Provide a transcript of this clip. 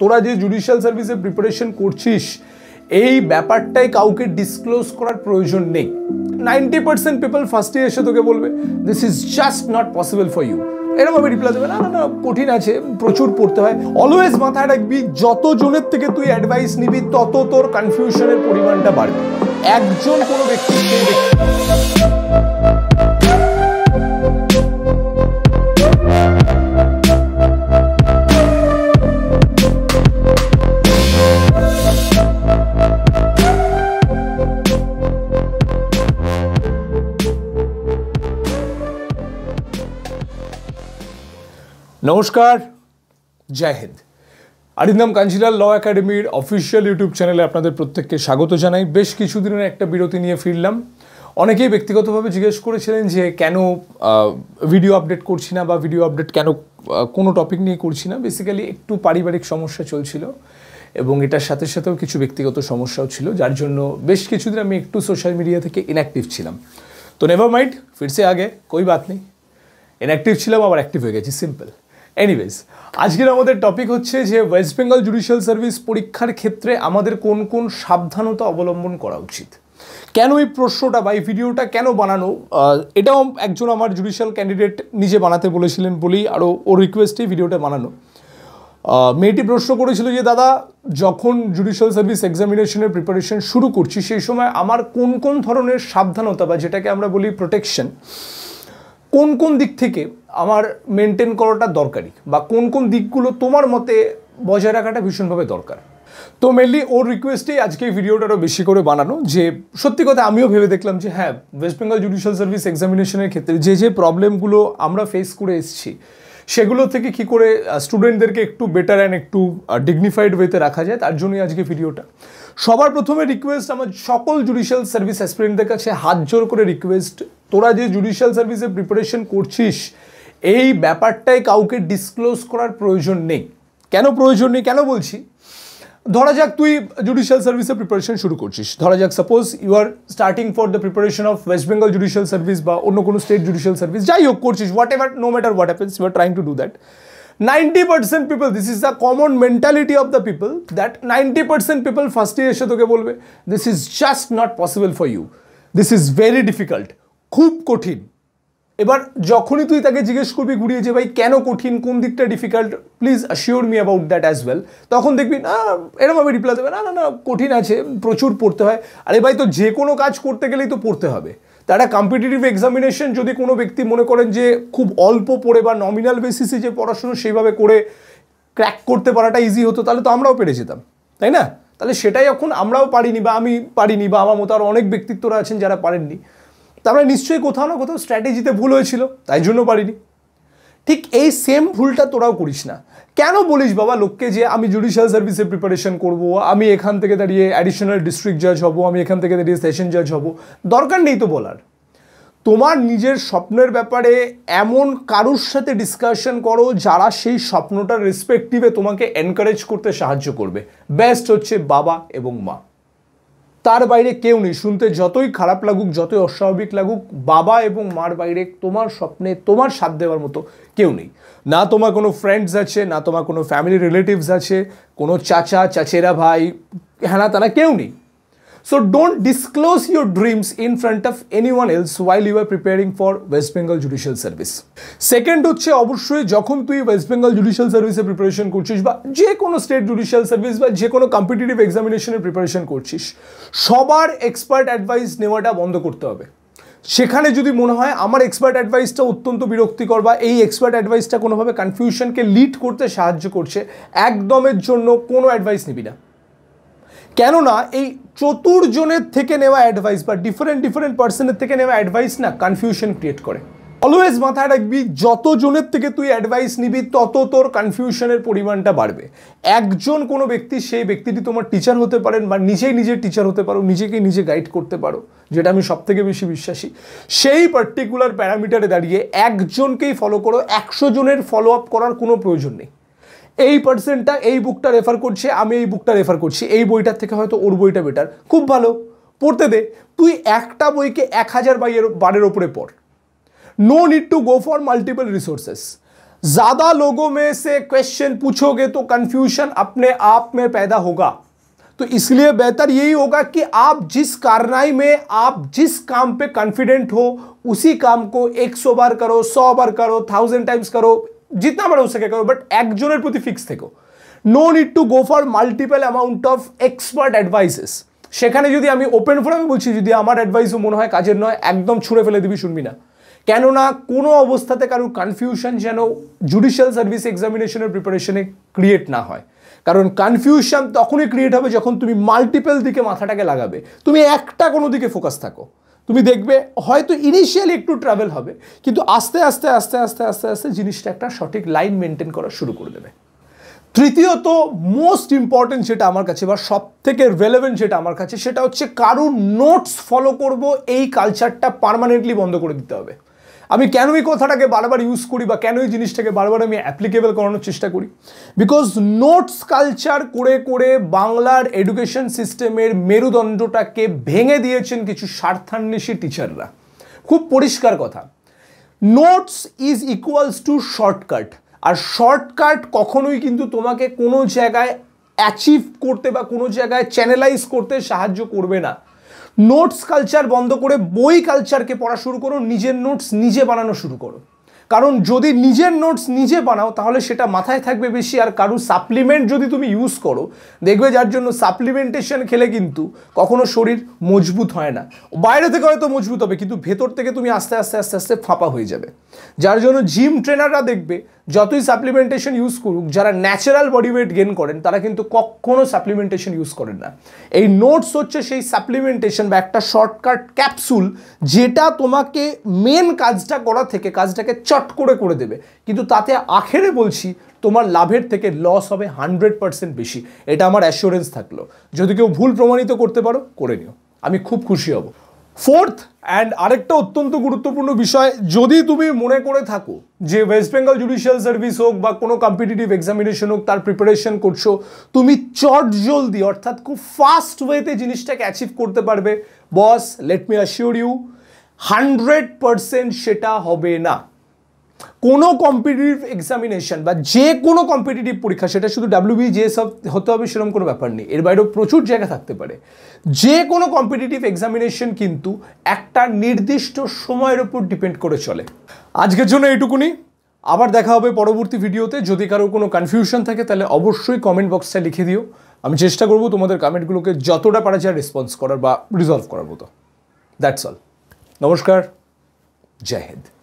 তোরা যে জুডিশিয়াল সার্ভিসে প্রিপারেশন করছিস এই ব্যাপারটাই কাউকে ডিসক্লোজ করার প্রয়োজন নেই নাইনটি পার্সেন্ট পিপল ফার্স্টে এসে তোকে বলবে this is just not possible for you আমি রিপ্লাই দেবে না না না কঠিন আছে প্রচুর পড়তে হয় অলওয়েজ মাথায় রাখবি যত জনের থেকে তুই অ্যাডভাইস নিবি তত তোর কনফিউশনের পরিমাণটা বাড়বে একজন কোনো ব্যক্তি নমস্কার জয় হিন্দ আরিন্দাম কাঞ্জিলাল ল একাডেমির অফিসিয়াল ইউটিউব চ্যানেলে আপনাদের প্রত্যেককে স্বাগত জানাই বেশ কিছুদিনের একটা বিরতি নিয়ে ফিরলাম অনেকেই ব্যক্তিগতভাবে জিজ্ঞেস করেছিলেন যে কেন ভিডিও আপডেট করছি না বা ভিডিও আপডেট কেন কোনো টপিক নিয়ে করছি না বেসিক্যালি একটু পারিবারিক সমস্যা চলছিল এবং এটার সাথে সাথেও কিছু ব্যক্তিগত সমস্যাও ছিল যার জন্য বেশ কিছুদিন আমি একটু সোশ্যাল মিডিয়া থেকে ইনঅ্যাক্টিভ ছিলাম তো নেভার মাইন্ড ফিরছে আগে কই বাত নেই ইনঅ্যাক্টিভ ছিলাম আবার অ্যাক্টিভ হয়ে গেছি সিম্পল এনিওয়েজ আজকের আমাদের টপিক হচ্ছে যে ওয়েস্ট বেঙ্গল জুডিশিয়াল সার্ভিস পরীক্ষার ক্ষেত্রে আমাদের কোন কোন সাবধানতা অবলম্বন করা উচিত কেন এই প্রশ্নটা বা এই ভিডিওটা কেন বানানো এটাও একজন আমার জুডিশিয়াল ক্যান্ডিডেট নিজে বানাতে বলেছিলেন বলেই আরও ওর রিকোয়েস্টে ভিডিওটা বানানো মেয়েটি প্রশ্ন করেছিল যে দাদা যখন জুডিশিয়াল সার্ভিস এক্সামিনেশনের প্রিপারেশন শুরু করছি সেই সময় আমার কোন কোন ধরনের সাবধানতা বা যেটাকে আমরা বলি প্রোটেকশন কোন কোন দিক থেকে আমার মেনটেন করাটা দরকারি বা কোন কোন দিকগুলো তোমার মতে বজায় রাখাটা ভীষণভাবে দরকার তো মেনলি ওর রিকোয়েস্টেই আজকে এই ভিডিওটা আরও বেশি করে বানানো যে সত্যি কথা আমিও ভেবে দেখলাম যে হ্যাঁ ওয়েস্ট বেঙ্গল জুডিশিয়াল সার্ভিস এক্সামিনেশনের ক্ষেত্রে যে যে প্রবলেমগুলো আমরা ফেস করে এসেছি সেগুলো থেকে কি করে স্টুডেন্টদেরকে একটু বেটার অ্যান্ড একটু ডিগনিফাইড ওয়েতে রাখা যায় তার জন্যই আজকে ভিডিওটা সবার প্রথমে রিকোয়েস্ট আমার সকল জুডিশিয়াল সার্ভিস অ্যাসপিরেন্টদের কাছে হাত জোর করে রিকোয়েস্ট তোরা যে জুডিশিয়াল সার্ভিসে প্রিপারেশন করছিস এই ব্যাপারটাই কাউকে ডিসক্লোজ করার প্রয়োজন নেই কেন প্রয়োজন নেই কেন বলছি ধরা যাক তুই জুডিশিয়াল সার্ভিসে প্রিপারেশন শুরু করছিস ধরা যাক suppose you are starting for the preparation of West Bengal judicial service বা অন্য কোনো স্টেট জুডিশিয়াল সার্ভিস যাই হোক করছিস whatever no matter what happens you are trying to do that percent this is the common mentality of mentality people that people percent people first first এসে তোকে বলবে this is just not possible for you this is very difficult খুব কঠিন এবার যখনই তুই তাকে জিজ্ঞেস করবি ঘুরিয়ে যে ভাই কেন কঠিন কোন দিকটা difficult please assure me about that as well তখন দেখবি না এরমভাবে রিপ্লাই দেবে না না না কঠিন আছে প্রচুর পড়তে হয় আরে ভাই তো যে কোনো কাজ করতে গেলেই তো পড়তে হবে তারা কম্পিটিটিভ এক্সামিনেশন যদি কোনো ব্যক্তি মনে করেন যে খুব অল্প পড়ে বা নমিনাল বেসিসে যে পড়াশুনো সেইভাবে করে ক্র্যাক করতে পারাটা ইজি হতো তাহলে তো আমরাও পেরে যেতাম তাই না তাহলে সেটাই এখন আমরাও পারিনি বা আমি পারিনি বা আমার মতো আর অনেক ব্যক্তিত্বরা আছেন যারা পারেননি তারপরে নিশ্চয়ই কোথাও না কোথাও স্ট্র্যাটেজিতে ভুল হয়েছিল তাই জন্য পারিনি ঠিক এই সেম ভুলটা তোরাও করিস না কেন বলিস বাবা লোককে যে আমি জুডিশিয়াল সার্ভিসে প্রিপারেশন করব আমি এখান থেকে দাঁড়িয়ে অ্যাডিশনাল ডিস্ট্রিক্ট জাজ হব আমি এখান থেকে দাঁড়িয়ে সেশন জাজ হব দরকার নেই তো বলার তোমার নিজের স্বপ্নের ব্যাপারে এমন কারুর সাথে ডিসকাশন করো যারা সেই স্বপ্নটার রেসপেক্টিভে তোমাকে এনকারেজ করতে সাহায্য করবে বেস্ট হচ্ছে বাবা এবং মা তার বাইরে কেউ নেই শুনতে যতই খারাপ লাগুক যতই অস্বাভাবিক লাগুক বাবা এবং মার বাইরে তোমার স্বপ্নে তোমার সাথ দেওয়ার মতো কেউ নেই না তোমার কোনো ফ্রেন্ডস আছে না তোমার কোনো ফ্যামিলি রিলেটিভস আছে কোনো চাচা চাচেরা ভাই হ্যাঁ তারা কেউ নেই So don't disclose your dreams in front of anyone else while you are preparing for West Bengal judicial service second হচ্ছে অবশ্যই যখন তুই ওয়েস্ট বেঙ্গল জুডিশিয়াল সার্ভিসের প্রিপারেশন করছিস বা যে কোনো স্টেট জুডিশিয়াল সার্ভিস বা যে কোনো কম্পিটিটিভ এক্সামিনেশনের প্রিপারেশন করছিস সবার এক্সপার্ট অ্যাডভাইস নেওয়াটা বন্ধ করতে হবে সেখানে যদি মনে হয় আমার এক্সপার্ট অ্যাডভাইসটা অত্যন্ত বিরক্তিকর বা এই এক্সপার্ট অ্যাডভাইসটা কোনোভাবে কনফিউশনকে লিড করতে সাহায্য করছে একদমের জন্য কোনো অ্যাডভাইস নিবি না কেননা এই চতুর্জনের থেকে নেওয়া অ্যাডভাইস বা ডিফারেন্ট ডিফারেন্ট পার্সনের থেকে নেওয়া অ্যাডভাইস না কনফিউশন ক্রিয়েট করে অলওয়েজ মাথায় রাখবি যত জনের থেকে তুই অ্যাডভাইস নিবি তত তোর কনফিউশনের পরিমাণটা বাড়বে একজন কোনো ব্যক্তি সেই ব্যক্তিটি তোমার টিচার হতে পারেন বা নিজেই নিজের টিচার হতে পারো নিজেকে নিজে গাইড করতে পারো যেটা আমি সব থেকে বেশি বিশ্বাসী সেই পার্টিকুলার প্যারামিটারে দাঁড়িয়ে একজনকেই ফলো করো একশো জনের ফলো আপ করার কোনো প্রয়োজন নেই এই बुकटा रेफार বুকটা बुकटा रेफार कर এই के রেফার করছি এই বইটার থেকে হয়তো ওর বইটা বেটার খুব ভালো পড়তে দে তুই একটা বইকে এক no need to go for multiple resources ज़्यादा लोगों में से क्वेश्चन पूछोगे तो कन्फ्यूशन अपने आप में पैदा होगा तो इसलिए बेहतर यही होगा कि आप जिस कारनाई में आप जिस काम पे कॉन्फिडेंट हो उसी काम को 100 बार करो 100 बार करो 1000 टाइम्स करो জিতনা মারাও সেকে করো বাট একজনের প্রতি ফিক্স থেকো no need to go for multiple amount of expert advices সেখানে যদি আমি ওপেন ফোরামে বলছি যদি আমার অ্যাডভাইসও মনে হয় কাজের নয় একদম ছুঁড়ে ফেলে দিবি শুনবি না কেননা কোনো অবস্থাতে কারোর কনফিউশন যেন জুডিশিয়াল সার্ভিস এক্সামিনেশনের প্রিপারেশনে ক্রিয়েট না হয় কারণ কনফিউশন তখনই ক্রিয়েট হবে যখন তুমি মাল্টিপল দিকে মাথাটাকে লাগাবে তুমি একটা কোনো দিকে ফোকাস থাকো তুমি দেখবে হয়তো ইনিশিয়ালি একটু ট্রাভেল হবে কিন্তু আস্তে আস্তে আস্তে আস্তে আস্তে আস্তে জিনিসটা একটা সঠিক লাইন মেনটেন করা শুরু করে দেবে তৃতীয়ত মোস্ট ইম্পর্টেন্ট যেটা আমার কাছে বা সব থেকে রেলেভেন্ট যেটা আমার কাছে সেটা হচ্ছে কারুর নোটস ফলো করব এই কালচারটা পারমানেন্টলি বন্ধ করে দিতে হবে আমি কেন এই কথাটাকে বারবার ইউজ করি বা কেন এই জিনিসটাকে বারবার আমি অ্যাপ্লিকেবল করানোর চেষ্টা করি বিকজ নোটস কালচার করে করে বাংলার এডুকেশন সিস্টেমের মেরুদণ্ডটাকে ভেঙে দিয়েছেন কিছু স্বার্থান্বেষী টিচাররা খুব পরিষ্কার কথা notes is equals to shortcut আর শর্টকাট কখনোই কিন্তু তোমাকে কোনো জায়গায় অ্যাচিভ করতে বা কোনো জায়গায় চ্যানেলাইজ করতে সাহায্য করবে না নোটস কালচার বন্ধ করে বই কালচারকে পড়া শুরু করো নিজের নোটস নিজে বানানো শুরু করো কারণ যদি নিজের নোটস নিজে বানাও তাহলে সেটা মাথায় থাকবে বেশি আর কারুর সাপ্লিমেন্ট যদি তুমি ইউজ করো দেখবে যার জন্য সাপ্লিমেন্টেশন খেলে কিন্তু কখনো শরীর মজবুত হয় না বাইরে থেকে হয়তো মজবুত হবে কিন্তু ভেতর থেকে তুমি আস্তে আস্তে আস্তে আস্তে ফাঁপা হয়ে যাবে যার জন্য জিম ট্রেনাররা দেখবে যতই সাপ্লিমেন্টেশন ইউজ করুক যারা ন্যাচারাল বডি ওয়েট গেন করেন তারা কিন্তু কখনো সাপ্লিমেন্টেশন ইউজ করেন না এই নোটস হচ্ছে সেই সাপ্লিমেন্টেশন বা একটা শর্টকাট ক্যাপসুল যেটা তোমাকে মেন কাজটা করা থেকে কাজটাকে চট করে করে দেবে কিন্তু তাতে আখেরে বলছি তোমার লাভের থেকে লস হবে হান্ড্রেড পারসেন্ট বেশি এটা আমার অ্যাসুরেন্স থাকলো যদি কেউ ভুল প্রমাণিত করতে পারো করে নিও আমি খুব খুশি হব ফোর্থ অ্যান্ড আরেকটা অত্যন্ত গুরুত্বপূর্ণ বিষয় যদি তুমি মনে করে থাকো যে ওয়েস্ট বেঙ্গল জুডিশিয়াল সার্ভিস হোক বা কোনো কম্পিটিটিভ এক্সামিনেশন হোক তার প্রিপারেশন করছো তুমি চট জলদি অর্থাৎ খুব ফাস্ট ওয়েতে জিনিসটাকে অ্যাচিভ করতে পারবে boss let me assure you hundred percent সেটা হবে না কোনো কম্পিটিটিভ এক্সামিনেশন বা যে কোনো কম্পিটিটিভ পরীক্ষা সেটা শুধু ডাব্লিউবি যে সব হতে হবে সেরকম কোনো ব্যাপার নেই এর বাইরেও প্রচুর জায়গা থাকতে পারে যে কোনো কম্পিটিটিভ এক্সামিনেশন কিন্তু একটা নির্দিষ্ট সময়ের ওপর ডিপেন্ড করে চলে আজকের জন্য এইটুকুনি আবার দেখা হবে পরবর্তী ভিডিওতে যদি কারো কোনো কনফিউশন থাকে তাহলে অবশ্যই কমেন্ট বক্সটা লিখে দিও আমি চেষ্টা করব তোমাদের কমেন্টগুলোকে যতটা পারা যায় রেসপন্স করার বা রিজলভ করার মতো দ্যাটস অল নমস্কার জয় হিন্দ